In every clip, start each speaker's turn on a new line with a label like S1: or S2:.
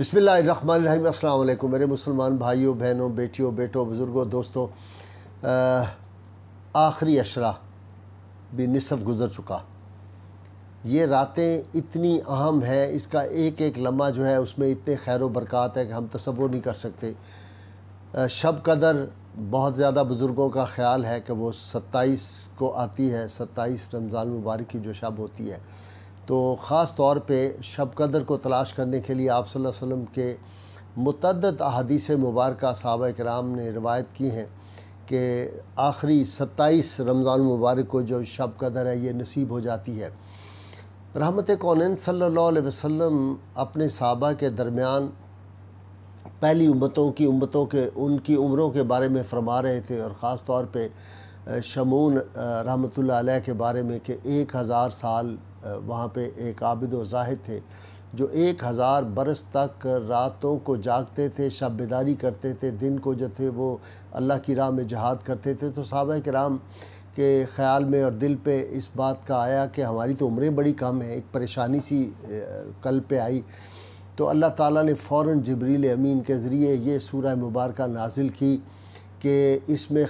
S1: बिसमीम अल्लाम मेरे मुसलमान भाइयों बहनों बेटियों बेटों बुज़ुर्गों दोस्तों आखिरी अशरा भी नसफ़ गुज़र चुका ये रातें इतनी अहम हैं इसका एक एक लम्हा जो है उसमें इतने खैर बरक़ात है कि हम तस्वुर नहीं कर सकते शब कदर बहुत ज़्यादा बुज़ुर्गों का ख्याल है कि वो सत्ताईस को आती है सत्ताईस रमज़ान मुबारक की जो शब होती है तो ख़ास तौर पर शब कदर को तलाश करने के लिए आप वसम के मतदद अहदीस मुबारक साहब कराम ने रवायत की हैं कि आखिरी सत्ताईस रमज़ान मुबारक को जो शब कदर है ये नसीब हो जाती है रहमत कौन सल्ला वसम अपने सहाबा के दरमियान पहली उम्मतों की उम्मतों के उनकी उम्रों के बारे में फरमा रहे थे और ख़ास तौर पर शमून रहमत के बारे में कि एक हज़ार साल वहाँ पे एक आबिद जाहिद थे जो एक हज़ार बरस तक रातों को जागते थे शब बेदारी करते थे दिन को जो थे वो अल्लाह की राह में जहाद करते थे तो साहब कराम के ख़्याल में और दिल पे इस बात का आया कि हमारी तो उम्रें बड़ी कम हैं एक परेशानी सी कल पे आई तो अल्लाह ताला ने फ़ौर जबरील अमीन के ज़रिए ये सूरह मुबारक नाजिल की कि इसमें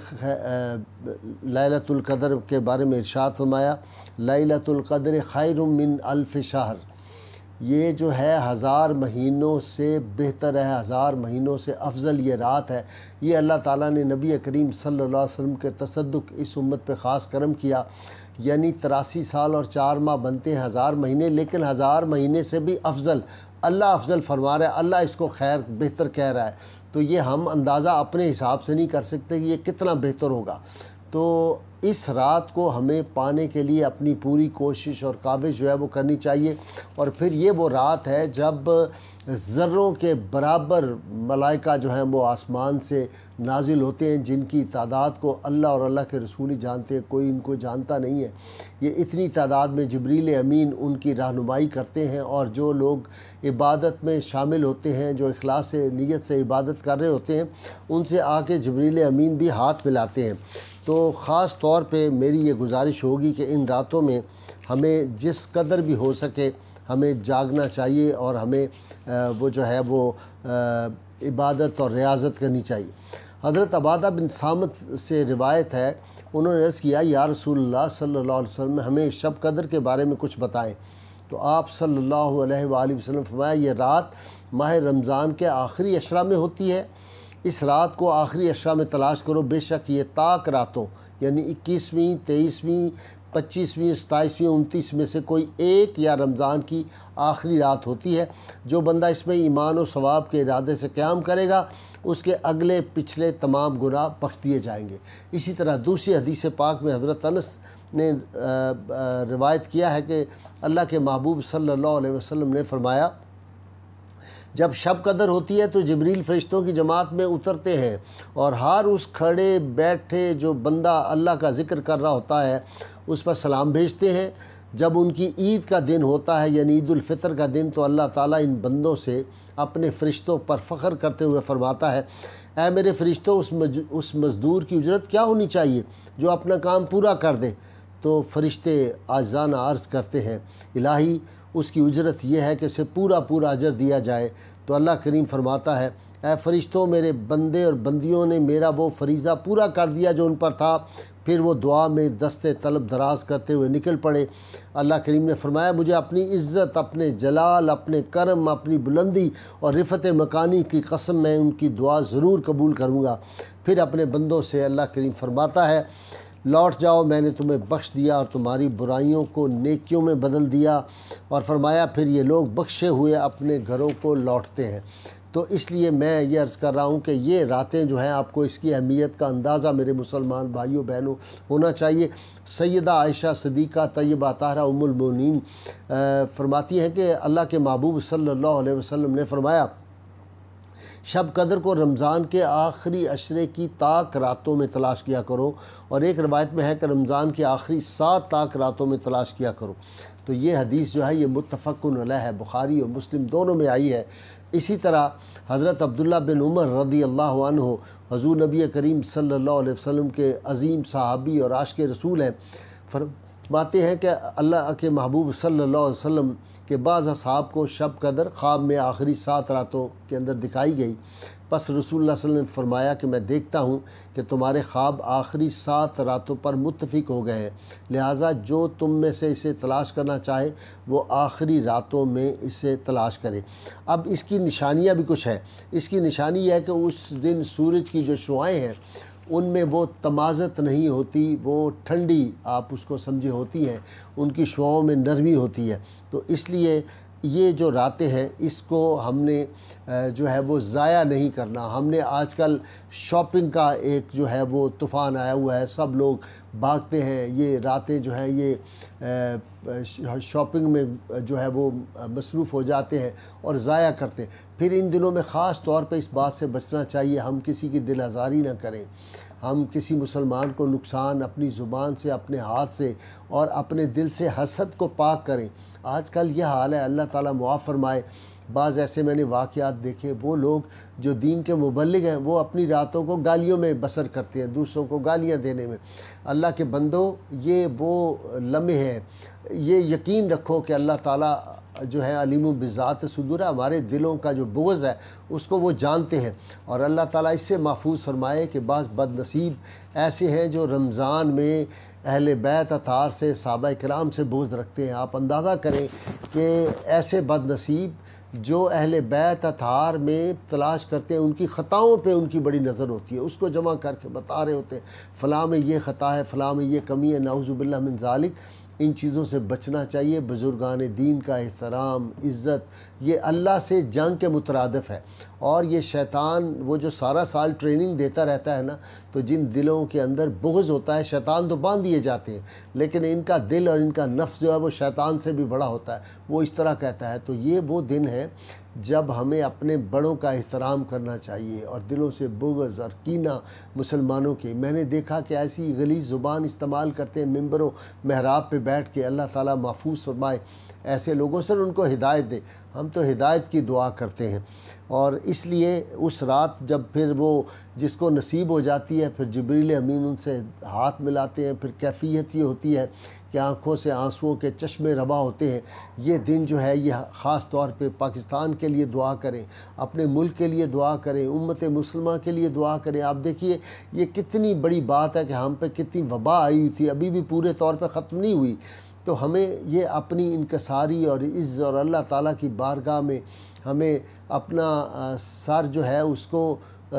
S1: लैलतुल्क़दर के बारे में इरशाद फरमाया लैलतुल्क़दर खैर मिन अल्फ शहर ये जो है हज़ार महीनों से बेहतर है हज़ार महीनों से अफजल ये रात है ये अल्लाह ताला ने नबी करीम सल्लल्लाहु अलैहि वसल्लम के तसदुक इस उम्मत पे ख़ास करम किया यानी तिरासी साल और चार माह बनते हैं हज़ार महीने लेकिन हज़ार महीने से भी अफजल अल्लाह अफजल फरमा रहा है अल्लाह इसको खैर बेहतर कह रहा है तो ये हम अंदाज़ा अपने हिसाब से नहीं कर सकते कि ये कितना बेहतर होगा तो इस रात को हमें पाने के लिए अपनी पूरी कोशिश और काबिज जो है वो करनी चाहिए और फिर ये वो रात है जब ज़र्रों के बराबर मलाइका जो हैं वो आसमान से नाजिल होते हैं जिनकी तादाद को अल्लाह और अल्लाह के रसूल ही जानते हैं कोई इनको जानता नहीं है ये इतनी तादाद में जबरील अमीन उनकी रहनुमाई करते हैं और जो लोग इबादत में शामिल होते हैं जो अखलास नीयत से इबादत कर रहे होते हैं उनसे आके जबरील अमीन भी हाथ मिलाते हैं तो ख़ास तौर पे मेरी ये गुजारिश होगी कि इन रातों में हमें जिस कदर भी हो सके हमें जागना चाहिए और हमें वो जो है वो इबादत और रियाजत करनी चाहिए हज़रत अबादा बिन सामत से रिवायत है उन्होंने रस किया या रसूल सल्ला वसम हमें शब कदर के बारे में कुछ बताएं तो आप सल्लल्लाहु अलैहि वसल्लम फरमाया ये रात माह रमज़ान के आखिरी अशरा में होती है इस रात को आखिरी अशरा में तलाश करो बेशक ये ताक रातों यानी इक्कीसवीं तेईसवीं पच्चीसवीं सताईसवीं उनतीस में से कोई एक या रमज़ान की आखिरी रात होती है जो बंदा इसमें ईमान और सवाब के इरादे से क्याम करेगा उसके अगले पिछले तमाम गुनाह बख्श दिए जाएंगे इसी तरह दूसरी हदीस पाक में हज़रत अनस ने रिवायत किया है कि अल्लाह के महबूब सल्लल्लाहु अलैहि वसल्लम ने फरमाया जब शब कदर होती है तो जबरील फरिश्तों की जमात में उतरते हैं और हर उस खड़े बैठे जो बंदा अल्लाह का ज़िक्र कर रहा होता है उस पर सलाम भेजते हैं जब उनकी ईद का दिन होता है यानी ईदालफ़ितर का दिन तो अल्लाह ताला इन बंदों से अपने फ़रिश्तों पर फ़ख्र करते हुए फरमाता है ऐ मेरे फ़रिश्तों उस मज, उस मज़दूर की उजरत क्या होनी चाहिए जो अपना काम पूरा कर दे तो फ़रिश्ते आजाना अर्ज़ करते हैं इलाही उसकी उजरत यह है कि उसे पूरा पूरा अजर दिया जाए तो अल्लाह करीम फरमाता है ए फरिश्तों मेरे बंदे और बंदियों ने मेरा वो फरीज़ा पूरा कर दिया जो उन पर था फिर वो दुआ में दस्ते तलब दराज करते हुए निकल पड़े अल्लाह करीम ने फरमाया मुझे अपनी इज़्ज़त अपने जलाल अपने करम अपनी बुलंदी और रिफत मकानी की कसम मैं उनकी दुआ ज़रूर कबूल करूँगा फिर अपने बंदों से अल्लाह करीम फरमाता है लौट जाओ मैंने तुम्हें बख्श दिया और तुम्हारी बुराइयों को नेकियों में बदल दिया और फरमाया फिर ये लोग बख्शे हुए अपने घरों को लौटते हैं तो इसलिए मैं ये अर्ज़ कर रहा हूँ कि ये रातें जो हैं आपको इसकी अहमियत का अंदाज़ा मेरे मुसलमान भाइयों बहनों होना चाहिए सैदा आयशा सदीक़ा तयबा तारा उमुलमोन फरमाती हैं कि अल्लाह के महबूब सल्ला वसम ने फरमाया शब कदर को रमज़ान के आखिरी अशरे की ताक रातों में तलाश किया करो और एक रवायत में है कि रमज़ान के आखिरी सात ताक रातों में तलाश किया करो तो ये हदीस जो है ये मुतफ़न है बुखारी और मुस्लिम दोनों में आई है इसी तरह हज़रत अब्दुल्ला बिन उमर रदी अल्लाह हो नबी करीम सल्ला वसम के अज़ीम सहाबी और आश के रसूल हैं फर बातें हैं कि अल्लाह के महबूब सल्लल्लाहु अलैहि वसल्लम के बाज़ असाब को शब कदर ख्वाब में आखिरी सात रातों के अंदर दिखाई गई बस रसूल ने फरमाया कि मैं देखता हूँ कि तुम्हारे ख्वाब आखिरी सात रातों पर मुतफिक हो गए हैं लिहाजा जो तुम में से इसे तलाश करना चाहे वो आखिरी रातों में इसे तलाश करे अब इसकी निशानियाँ भी कुछ है इसकी निशानी यह है कि उस दिन सूरज की जो शुआएँ हैं उनमें वो तमाजत नहीं होती वो ठंडी आप उसको समझे होती हैं उनकी शुआओं में नरमी होती है तो इसलिए ये जो रातें हैं इसको हमने जो है वो ज़ाया नहीं करना हमने आजकल शॉपिंग का एक जो है वो तूफ़ान आया हुआ है सब लोग भागते हैं ये रातें जो हैं ये शॉपिंग में जो है वो मसरूफ़ हो जाते हैं और ज़ाया करते हैं फिर इन दिनों में ख़ास तौर पे इस बात से बचना चाहिए हम किसी की दिल आज़ारी ना करें हम किसी मुसलमान को नुकसान अपनी ज़ुबान से अपने हाथ से और अपने दिल से हसद को पाक करें आजकल यह हाल है अल्लाह ताला मुआफ़ फरमाए बाज़ ऐसे मैंने वाक़ात देखे वो लोग जो दीन के मुबलिक हैं वो अपनी रातों को गालियों में बसर करते हैं दूसरों को गालियाँ देने में अल्लाह के बंदो ये वो लम्हे हैं ये यकीन रखो कि अल्लाह ताला जो है अलीम बज़ात सदूर है हमारे दिलों का जो बोझ है उसको वो जानते हैं और अल्लाह ताला इससे महफूज फरमाए कि बस बदनसीब ऐसे हैं जो रमज़ान में अहल बैत अतार से सब कराम से बोझ रखते हैं आप अंदाज़ा करें कि ऐसे बदनसीब जो अहल बैत अतार में तलाश करते हैं उनकी ख़ताओं पे उनकी बड़ी नज़र होती है उसको जमा करके बता रहे होते हैं फ़लाँ में ये ख़ता है फ़लाँ में ये कमी है नाउज़ुबिल्ला मिन जालिक इन चीज़ों से बचना चाहिए बुज़ुर्गान दीन का एहतराम इज़्ज़त ये अल्लाह से जंग के मुतरदफ़ है और ये शैतान वो जो सारा साल ट्रेनिंग देता रहता है ना तो जिन दिलों के अंदर बुगज़ होता है शैतान तो बांध दिए जाते हैं लेकिन इनका दिल और इनका नफ्स जो है वो शैतान से भी बड़ा होता है वो इस तरह कहता है तो ये वो दिन है जब हमें अपने बड़ों का एहतराम करना चाहिए और दिलों से बुगज़ और कीना मुसलमानों के मैंने देखा कि ऐसी गली ज़ुबान इस्तेमाल करते हैं मम्बरों महराब पे बैठ के अल्लाह ताला महफूज फरमाए ऐसे लोगों से उनको हिदायत दे हम तो हिदायत की दुआ करते हैं और इसलिए उस रात जब फिर वो जिसको नसीब हो जाती है फिर जबरील अमीन उनसे हाथ मिलाते हैं फिर कैफियत ये होती है कि आँखों से आंसुओं के चश्मे रवा होते हैं ये दिन जो है ये ख़ास तौर पे पाकिस्तान के लिए दुआ करें अपने मुल्क के लिए दुआ करें उम्मत मुसलमान के लिए दुआ करें आप देखिए ये कितनी बड़ी बात है कि हम पे कितनी वबा आई हुई थी अभी भी पूरे तौर पर ख़त्म नहीं हुई तो हमें ये अपनी इनकसारी और इज़्ज़ और अल्लाह ताली की बारगाह में हमें अपना सर जो है उसको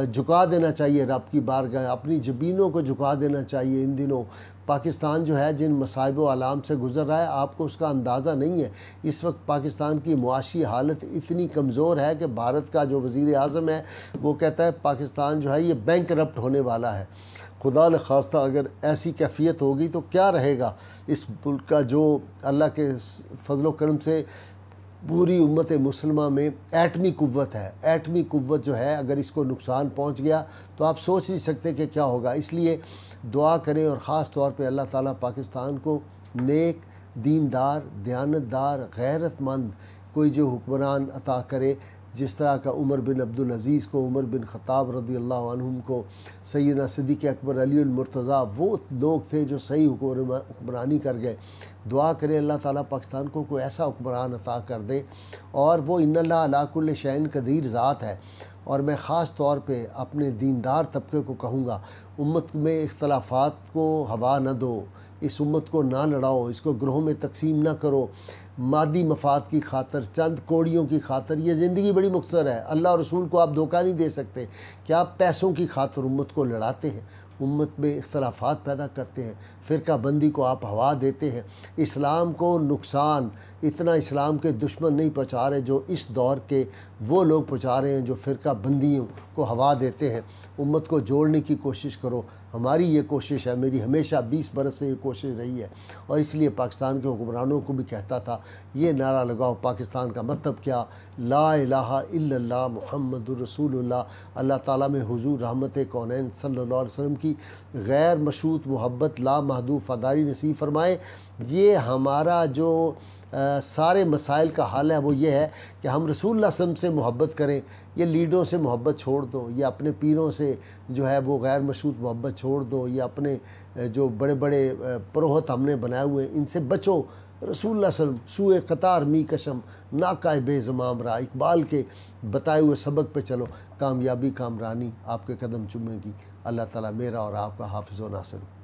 S1: झुका देना चाहिए रब की बारगाह अपनी जबीनों को झुका देना चाहिए इन दिनों पाकिस्तान जो है जिन मसाइब आलाम से गुज़र रहा है आपको उसका अंदाज़ा नहीं है इस वक्त पाकिस्तान की मुआशी हालत इतनी कमज़ोर है कि भारत का जो वज़ी अजम है वो कहता है पाकिस्तान जो है ये बैंक करप्ट होने वाला है खुदा न खास्त अगर ऐसी कैफियत होगी तो क्या रहेगा इस मुल्क का जो अल्लाह के फजलोक्रम से पूरी उम्मत मुसलमा में एटमी कुत है एटमी कुत जो है अगर इसको नुकसान पहुंच गया तो आप सोच नहीं सकते कि क्या होगा इसलिए दुआ करें और ख़ास तौर पे अल्लाह ताला पाकिस्तान को नेक दीनदार दयानतदार गैरतमंद कोई जो हुक्मरान अता करे जिस तरह का उमर बिन अब्दुल अज़ीज़ को उमर बिन ख़ताब रदी अल्लाह को सैदा सिद्दीक अकबर अली मुर्तज़ा वो लोग थे जो सही हुक्मरानी कर गए दुआ करें अल्लाह ताला पाकिस्तान को कोई ऐसा हुक्मरान अता कर दे और वो इन अलाकुल शैन कदीर ज़ात है और मैं ख़ास तौर पर अपने दीनदार तबके को कहूँगा उम्मत में इख्तलाफात को हवा न दो इस उम्मत को ना लड़ाओ इसको ग्रहों में तकसीम ना करो मादी मफाद की खातर चंद कोड़ियों की खातर ये ज़िंदगी बड़ी मुख्तर है अल्लाह रसूल को आप धोखा नहीं दे सकते क्या आप पैसों की खातर उम्मत को लड़ाते हैं उम्मत में इख्तलाफात पैदा करते हैं फ़िरका बंदी को आप हवा देते हैं इस्लाम को नुकसान इतना इस्लाम के दुश्मन नहीं पहुँचा रहे जो इस दौर के वो लोग पहुँचा रहे हैं जो फ़िरका बंदियों को हवा देते हैं उम्मत को जोड़ने की कोशिश करो हमारी ये कोशिश है मेरी हमेशा बीस बरस से ये कोशिश रही है और इसलिए पाकिस्तान के हुक्मरानों को भी कहता था ये नारा लगाओ पाकिस्तान का मतलब क्या ला इला मोहम्मद रसूल अल्लाह ताला में हुजूर रहमत कौन सल्ला वसम की की गैर मशहूत मोहब्बत लामहदूद फदारी नसीब फरमाए ये हमारा जो आ, सारे मसाइल का हाल है वो ये है कि हम रसूल वसम से मोहब्बत करें या लीडरों से मोहब्बत छोड़ दो या अपने पीरों से जो है वो गैर मशहूत मोहब्बत छोड़ दो या अपने जो बड़े बड़े परोहत हमने बनाए हुए इनसे बचो रसूल वसम सूए कतार मी कशम नाकाय बेजमाम रहा इकबाल के बताए हुए सबक पे चलो कामयाबी कामरानी आपके कदम चुमेगी अल्लाह ताला मेरा और आपका हाफिज़ नासिर हो